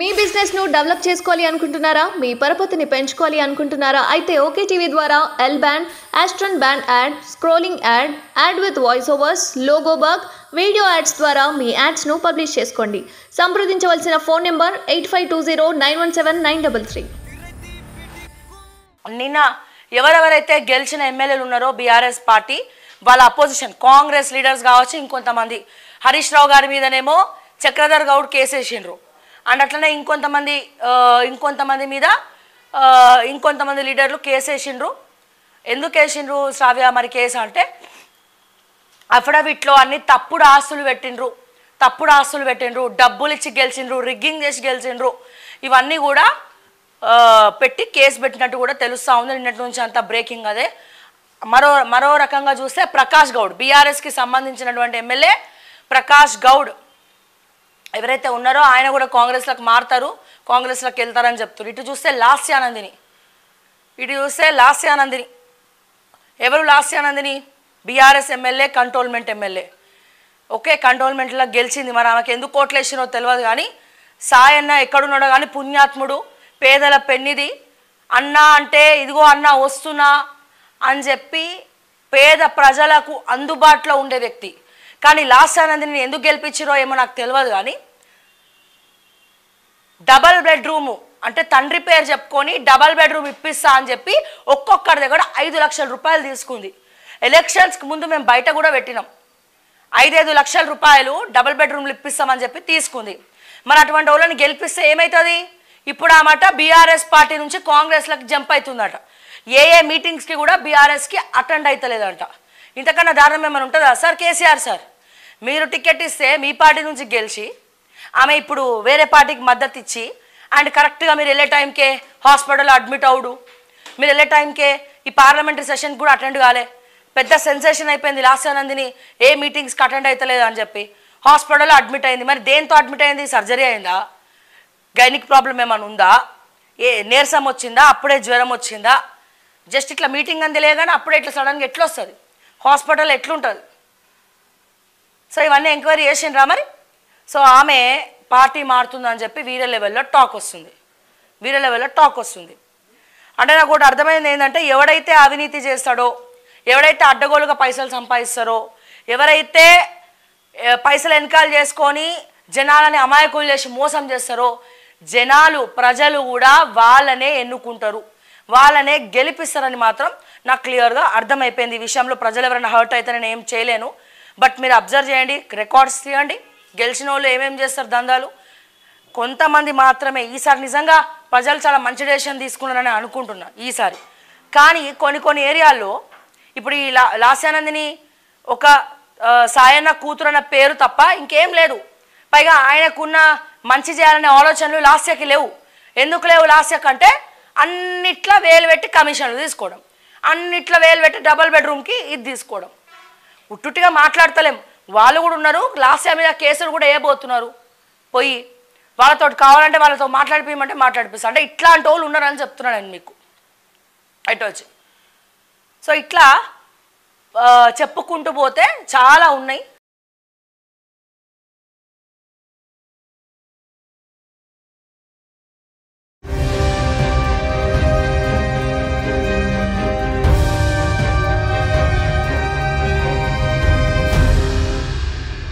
మీ బిజినెస్ను డెవలప్ చేసుకోవాలి అనుకుంటున్నారా మీ పరపతిని పెంచుకోవాలి అనుకుంటున్నారా అయితే ఓకే టీవీ ద్వారా ఎల్ బ్యాండ్ యాస్ట్రన్ band ad scrolling ad ad with voice overs logo video ads ద్వారా మీ యాడ్స్ను పబ్లిష్ చేసుకోండి సంప్రదించవలసిన phone number eight five two zero nine one seven nine double three నిన్న ఎవరెవరైతే గెలిచిన ఎమ్మెల్యేలు ఉన్నారో బీఆర్ఎస్ పార్టీ వాళ్ళ అపోజిషన్ కాంగ్రెస్ లీడర్స్ కావచ్చు ఇంకొంతమంది హరీష్ రావు గారి మీదనేమో చక్రధర్ గౌడ్ కేసేసిండ్రు అండ్ అట్లనే ఇంకొంతమంది ఇంకొంతమంది మీద ఇంకొంతమంది లీడర్లు కేసు వేసిండ్రు ఎందుకు వేసిండ్రు శ్రావ్య మరి కేసు అంటే అఫిడవిట్లో అన్ని తప్పుడు ఆస్తులు పెట్టిండ్రు తప్పుడు ఆస్తులు పెట్టిండ్రు డబ్బులు ఇచ్చి గెలిచిండ్రు రిగ్గింగ్ చేసి గెలిచిండ్రు ఇవన్నీ కూడా పెట్టి కేసు పెట్టినట్టు కూడా తెలుస్తూ ఉంది నిన్నటి నుంచి అంత బ్రేకింగ్ అదే మరో మరో రకంగా చూస్తే ప్రకాష్ గౌడ్ బీఆర్ఎస్కి సంబంధించినటువంటి ఎమ్మెల్యే ప్రకాష్ గౌడ్ ఎవరైతే ఉన్నారో ఆయన కూడా కాంగ్రెస్లకు మారుతారు కాంగ్రెస్లకు వెళ్తారని చెప్తారు ఇటు చూస్తే లాస్యానందిని ఇటు చూస్తే లాస్యానందిని ఎవరు Lasya Nandini BRS MLA cantonment MLA ఒకే కంట్రోల్మెంట్లో గెలిచింది మరి ఆమెకి ఎందుకు కోట్లు వేసినో తెలియదు కానీ సాయన్న ఎక్కడున్నాడో కానీ పుణ్యాత్ముడు పేదల పెన్నిది అన్నా అంటే ఇదిగో అన్నా వస్తున్నా అని చెప్పి పేద ప్రజలకు అందుబాటులో ఉండే వ్యక్తి కానీ లాస్ట్ నేను ఎందుకు గెలిపించారో ఏమో నాకు తెలియదు కానీ డబల్ బెడ్రూము అంటే తండ్రి పేరు చెప్పుకొని డబల్ బెడ్రూమ్ ఇప్పిస్తా అని చెప్పి ఒక్కొక్కరి దగ్గర ఐదు లక్షల రూపాయలు తీసుకుంది ఎలక్షన్స్కి ముందు మేము బయట కూడా పెట్టినాం ఐదైదు లక్షల రూపాయలు డబల్ బెడ్రూమ్లు ఇప్పిస్తామని చెప్పి తీసుకుంది మరి అటువంటి వాళ్ళని గెలిపిస్తే ఏమవుతుంది ఇప్పుడు ఆ మాట బీఆర్ఎస్ పార్టీ నుంచి కాంగ్రెస్లకు జంప్ అవుతుందట ఏ ఏ మీటింగ్స్కి కూడా బీఆర్ఎస్కి అటెండ్ అవుతలేదంట ఇంతకన్నా దారుణం ఏమైనా ఉంటుందా సార్ కేసీఆర్ సార్ మీరు టికెట్ ఇస్తే మీ పార్టీ నుంచి గెలిచి ఆమె ఇప్పుడు వేరే పార్టీకి మద్దతు ఇచ్చి అండ్ కరెక్ట్గా మీరు వెళ్ళే టైంకే హాస్పిటల్లో అడ్మిట్ అవుడు మీరు వెళ్ళే టైంకే ఈ పార్లమెంటరీ సెషన్ కూడా అటెండ్ కాలే పెద్ద సెన్సేషన్ అయిపోయింది లాస్ట్ నందిని ఏ మీటింగ్స్కి అటెండ్ అవుతలేదు అని చెప్పి హాస్పిటల్లో అడ్మిట్ అయింది మరి దేంతో అడ్మిట్ అయింది సర్జరీ అయిందా గైనిక్ ప్రాబ్లం ఏమైనా ఉందా ఏ నీరసం వచ్చిందా అప్పుడే జ్వరం వచ్చిందా జస్ట్ ఇట్లా మీటింగ్ అంది కానీ అప్పుడే ఇట్లా సడన్గా ఎట్లా వస్తుంది హాస్పిటల్ ఎట్లుంటుంది సో ఇవన్నీ ఎంక్వైరీ చేసిండ్రా మరి సో ఆమె పార్టీ మారుతుందని చెప్పి వీర లెవెల్లో టాక్ వస్తుంది వీర లెవెల్లో టాక్ వస్తుంది అంటే నాకు ఒకటి అర్థమైంది ఏంటంటే ఎవడైతే అవినీతి చేస్తాడో ఎవడైతే అడ్డగోలుగా పైసలు సంపాదిస్తారో ఎవరైతే పైసలు వెనకాల చేసుకొని జనాలని అమాయకులు చేసి మోసం చేస్తారో జనాలు ప్రజలు కూడా వాళ్ళనే ఎన్నుకుంటారు వాళ్ళనే గెలిపిస్తారని మాత్రం నాకు క్లియర్గా అర్థమైపోయింది ఈ విషయంలో ప్రజలు ఎవరైనా హర్ట్ అయితే నేను ఏం చేయలేను బట్ మీరు అబ్జర్వ్ చేయండి రికార్డ్స్ తీయండి గెలిచిన వాళ్ళు ఏమేమి చేస్తారు దందాలు కొంతమంది మాత్రమే ఈసారి నిజంగా ప్రజలు చాలా మంచి డెసిషన్ తీసుకున్నారని అనుకుంటున్నా ఈసారి కానీ కొన్ని కొన్ని ఏరియాల్లో ఇప్పుడు ఈ లాస్యానందిని ఒక సాయన్న కూతురు అన్న పేరు తప్ప ఇంకేం లేదు పైగా ఆయనకున్న మంచి చేయాలనే ఆలోచనలు లాస్యకి లేవు ఎందుకు లేవు లాస్యకంటే అన్నిట్లా వేలు పెట్టి కమిషన్లు తీసుకోవడం అన్నిట్లా వేలు పెట్టి డబల్ బెడ్రూమ్కి ఇది తీసుకోవడం ఉట్టుట్టిగా మాట్లాడతలేం వాళ్ళు కూడా ఉన్నారు లాస్ట్ మీద కేసులు కూడా వేయబోతున్నారు పోయి వాళ్ళతో కావాలంటే వాళ్ళతో మాట్లాడిపోయమంటే మాట్లాడిపిస్తా అంటే ఇట్లాంటి వాళ్ళు ఉన్నారని చెప్తున్నాను నేను మీకు వచ్చి సో ఇట్లా చెప్పుకుంటూ పోతే చాలా ఉన్నాయి